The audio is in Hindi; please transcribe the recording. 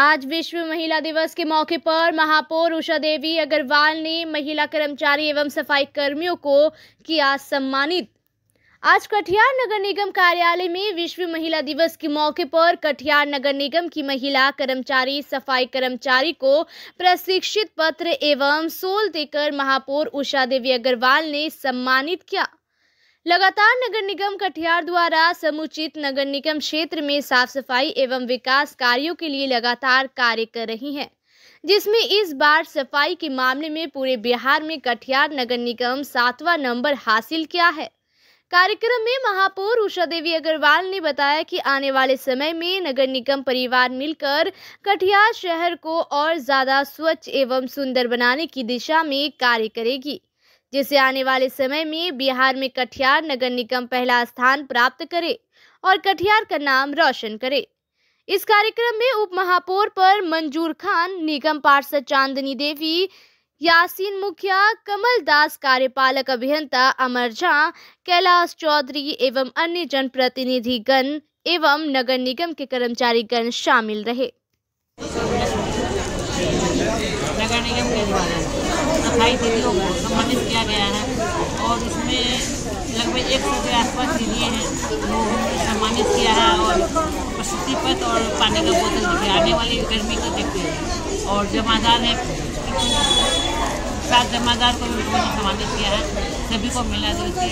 आज विश्व महिला दिवस के मौके पर महापौर उषा देवी अग्रवाल ने महिला कर्मचारी एवं सफाई कर्मियों को किया सम्मानित आज कटिहार नगर निगम कार्यालय में विश्व महिला दिवस के मौके पर कटिहार नगर निगम की महिला कर्मचारी सफाई कर्मचारी को प्रशिक्षित पत्र एवं सोल देकर महापौर उषा देवी अग्रवाल ने सम्मानित किया लगातार नगर निगम कटिहार द्वारा समुचित नगर निगम क्षेत्र में साफ सफाई एवं विकास कार्यों के लिए लगातार कार्य कर रही है जिसमें इस बार सफाई के मामले में पूरे बिहार में कटिहार नगर निगम सातवां नंबर हासिल किया है कार्यक्रम में महापौर उषा देवी अग्रवाल ने बताया कि आने वाले समय में नगर निगम परिवार मिलकर कटिहार शहर को और ज़्यादा स्वच्छ एवं सुंदर बनाने की दिशा में कार्य करेगी जिसे आने वाले समय में बिहार में कटिहार नगर निगम पहला स्थान प्राप्त करे और कटिहार का नाम रोशन करे इस कार्यक्रम में उप महापौर पर मंजूर खान निगम पार्षद चांदनी देवी यासीन मुखिया कमल दास कार्यपालक अभियंता अमर झा कैलाश चौधरी एवं अन्य जनप्रतिनिधिगण एवं नगर निगम के कर्मचारीगण शामिल रहे नगर निगम के सफाई दीदियों को सम्मानित किया गया है और इसमें लगभग एक सौ के आसपास दीदी हैं लोगों सम्मानित किया है और प्रशस्ति पत्र और पानी का बोतल दिखे आने वाली गर्मी को देखते हुए और जमादार ने सात जमादार को भी सम्मानित किया है सभी को मिला जुल के